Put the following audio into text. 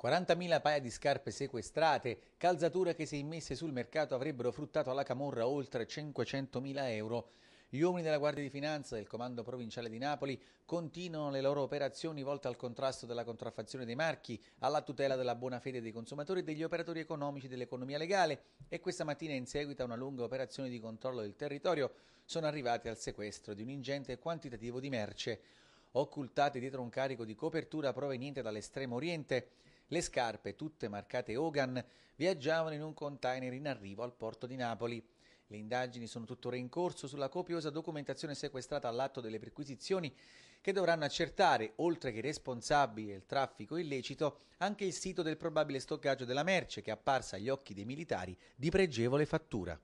40.000 paia di scarpe sequestrate, calzature che se immesse sul mercato avrebbero fruttato alla camorra oltre 500.000 euro. Gli uomini della Guardia di Finanza e del Comando Provinciale di Napoli continuano le loro operazioni volte al contrasto della contraffazione dei marchi, alla tutela della buona fede dei consumatori e degli operatori economici dell'economia legale e questa mattina in seguito a una lunga operazione di controllo del territorio sono arrivati al sequestro di un ingente quantitativo di merce occultate dietro un carico di copertura proveniente dall'estremo oriente. Le scarpe, tutte marcate Hogan, viaggiavano in un container in arrivo al porto di Napoli. Le indagini sono tuttora in corso sulla copiosa documentazione sequestrata all'atto delle perquisizioni che dovranno accertare, oltre che i responsabili del traffico illecito, anche il sito del probabile stoccaggio della merce che è apparsa agli occhi dei militari di pregevole fattura.